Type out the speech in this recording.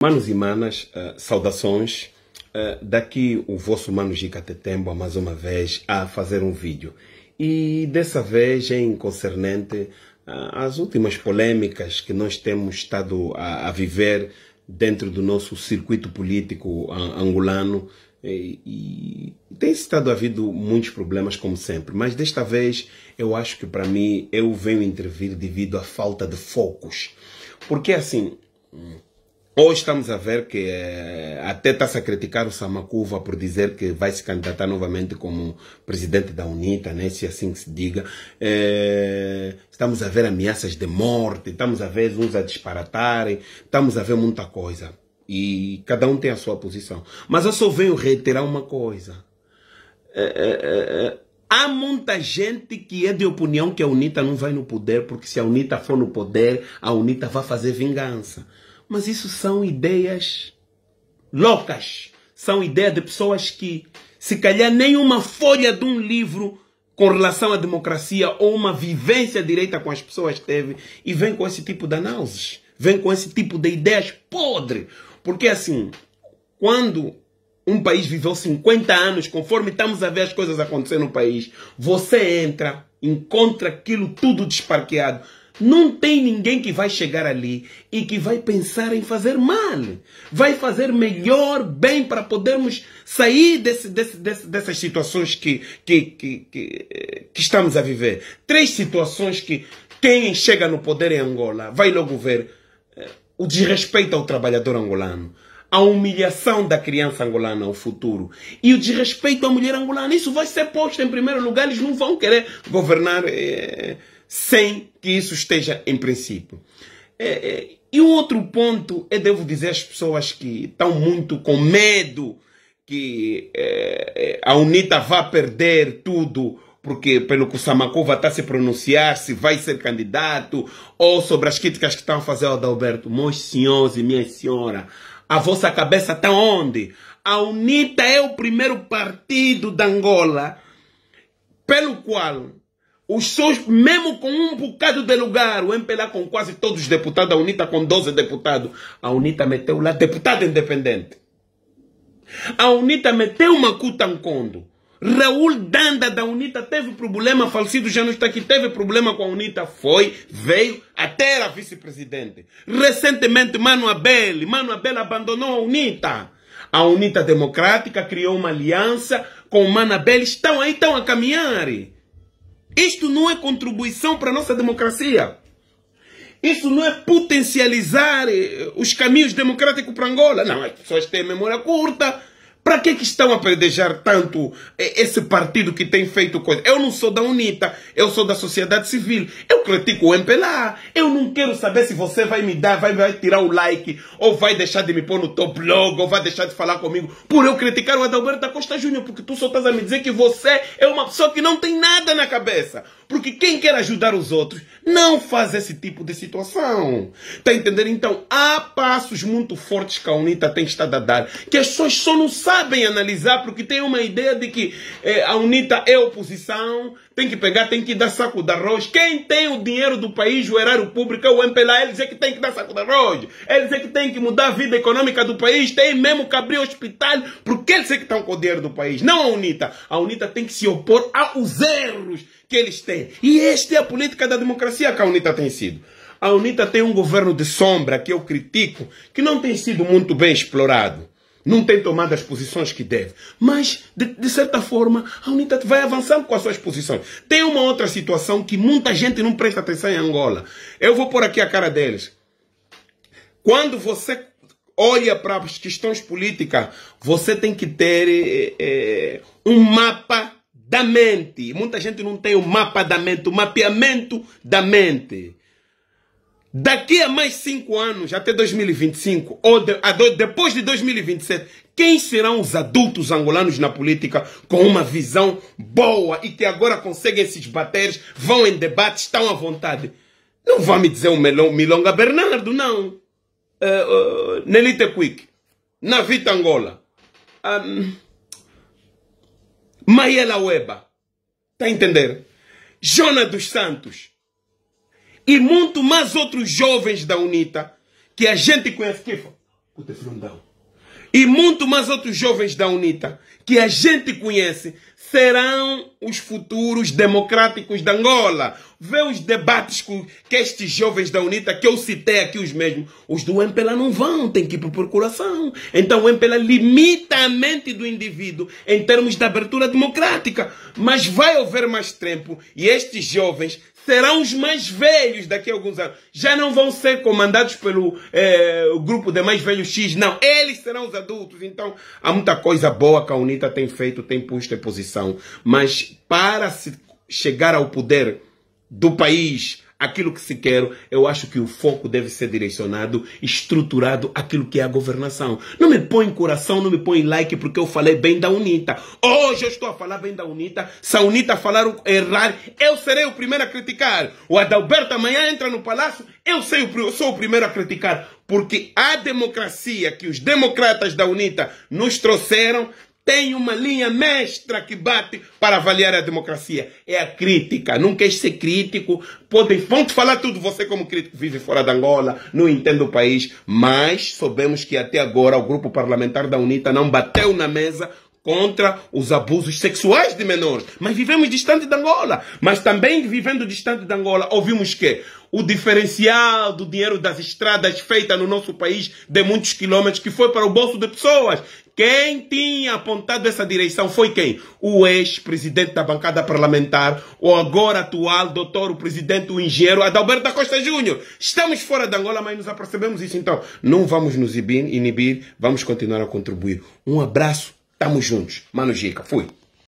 Manos e manas, uh, saudações. Uh, daqui o vosso Mano Gica Tetembo, mais uma vez, a fazer um vídeo. E dessa vez em é concernente uh, ah, às últimas polêmicas que nós temos estado a, a viver dentro do nosso circuito político angolano. E, e tem estado havido muitos problemas, como sempre. Mas desta vez, eu acho que para mim, eu venho intervir devido à falta de focos. Porque assim... Hum, Hoje estamos a ver que eh, até está-se a criticar o Samacuva por dizer que vai se candidatar novamente como presidente da UNITA, né? se assim se diga. É, estamos a ver ameaças de morte, estamos a ver uns a disparatarem, estamos a ver muita coisa. E cada um tem a sua posição. Mas eu só venho reiterar uma coisa. É, é, Há muita gente que é de opinião que a UNITA não vai no poder, porque se a UNITA for no poder, a UNITA vai fazer vingança. Mas isso são ideias loucas. São ideias de pessoas que, se calhar, nenhuma folha de um livro com relação à democracia ou uma vivência direita com as pessoas teve e vem com esse tipo de análises, vem com esse tipo de ideias podre. Porque assim, quando um país viveu 50 anos, conforme estamos a ver as coisas acontecer no país, você entra, encontra aquilo tudo desparqueado, não tem ninguém que vai chegar ali e que vai pensar em fazer mal. Vai fazer melhor, bem, para podermos sair desse, desse, desse, dessas situações que, que, que, que, estamos a viver. Três situações que quem chega no poder em é Angola vai logo ver eh, o desrespeito ao trabalhador angolano. A humilhação da criança angolana ao futuro e o desrespeito à mulher angolana, isso vai ser posto em primeiro lugar. Eles não vão querer governar. Eh, sem que isso esteja em princípio. É, é, e um outro ponto, eu é, devo dizer às pessoas que estão muito com medo que a UNITA vá perder tudo, porque pelo que o Samakova está a se pronunciar, se vai ser candidato, ou sobre as críticas que estão a fazer ao Adalberto. Meus senhores e minha senhora, a vossa cabeça está onde? A UNITA é o primeiro partido da Angola, pelo qual os seus, mesmo com um bocado de lugar, o MPLA com quase todos os deputados, a UNITA com 12 deputados, a UNITA meteu lá deputado independente. A UNITA meteu uma cutancondo. Raul Danda da UNITA teve problema, falecido já não está aqui, teve problema com a UNITA, foi, veio, até era vice-presidente. Recentemente, Mano Abel, Mano Abel abandonou a UNITA. A UNITA Democrática criou uma aliança com o Mano Abel, estão aí, estão a caminhar. Isto não é contribuição para a nossa democracia. Isso não é potencializar eh, os caminhos democráticos para Angola. Não, as pessoas têm memória curta, para que, que estão a predejar tanto eh, esse partido que tem feito coisa? Eu não sou da UNITA, eu sou da sociedade civil. Eu critico o MPLA. Eu não quero saber se você vai me dar, vai, vai tirar o like, ou vai deixar de me pôr no teu blog, ou vai deixar de falar comigo por eu criticar o Adalberto da Costa Júnior, porque tu só estás a me dizer que você é uma pessoa que não tem nada na cabeça. Porque quem quer ajudar os outros não faz esse tipo de situação. Está entendendo? Então, há passos muito fortes que a UNITA tem estado a dar, que as pessoas só não sabem analisar porque tem uma ideia de que eh, a UNITA é oposição, tem que pegar, tem que dar saco de arroz. Quem tem o dinheiro do país, o erário público, é o MPLA, eles é que tem que dar saco de arroz. Eles é que tem que mudar a vida econômica do país, tem mesmo que abrir hospital, porque eles é que estão com o dinheiro do país, não a UNITA. A UNITA tem que se opor aos erros que eles têm. E esta é a política da democracia que a UNITA tem sido. A UNITA tem um governo de sombra que eu critico, que não tem sido muito bem explorado não tem tomado as posições que deve. Mas, de, de, certa forma, a Unidade vai avançando com as suas posições. Tem uma outra situação que muita gente não presta atenção em Angola. Eu vou pôr aqui a cara deles. Quando você olha para as questões políticas, você tem que ter é, um mapa da mente. Muita gente não tem o mapa da mente, o mapeamento da mente daqui a mais cinco anos, até 2025, ou de, depois de 2027, quem serão os adultos angolanos na política com uma visão boa e que agora conseguem se esbater, vão em debates, estão à vontade? Não vá me dizer o um Milonga Bernardo, não. Uh, eh, uh, eh, Nelita Quick, Navita Angola, um, ah, Weba, está a entender? Jona dos Santos, e muito mais outros jovens da UNITA que a gente conhece. Que o Tefrondão. E muito mais outros jovens da UNITA que a gente conhece serão os futuros democráticos da Angola. Vê os debates com que estes jovens da UNITA, que eu citei aqui os mesmos, os do MPLA não vão, tem que ir para procuração. Então o MPLA limita a mente do indivíduo em termos de abertura democrática. Mas vai haver mais tempo e estes jovens serão os mais velhos daqui a alguns anos. Já não vão ser comandados pelo é, grupo de mais velhos X, não. Eles serão os adultos. Então, há muita coisa boa que a UNITA tem feito, tem posto em posição. Mas para se chegar ao poder do país, aquilo que se quer, eu acho que o foco deve ser direcionado, estruturado aquilo que é a governação. Não me põe coração, não me põe like porque eu falei bem da UNITA. Hoje eu estou a falar bem da UNITA. Se a UNITA falar errar, eu serei o primeiro a criticar. O Adalberto amanhã entra no palácio, eu, sei, eu sou o primeiro a criticar. Porque a democracia que os democratas da UNITA nos trouxeram tem uma linha mestra que bate para avaliar a democracia. É a crítica. Não quer ser crítico. Podem, vão te falar tudo. Você, como crítico, vive fora da Angola, não entende o país. Mas soubemos que até agora o grupo parlamentar da UNITA não bateu na mesa contra os abusos sexuais de menores. Mas vivemos distante da Angola. Mas também vivendo distante da Angola, ouvimos que o diferencial do dinheiro das estradas feita no nosso país de muitos quilômetros que foi para o bolso de pessoas quem tinha apontado essa direção foi quem? O ex-presidente da bancada parlamentar, o agora atual doutor, o presidente, o engenheiro Adalberto da Costa Júnior. Estamos fora da Angola, mas nos apercebemos isso. Então, não vamos nos inibir, inibir vamos continuar a contribuir. Um abraço, estamos juntos. Mano Gica, fui.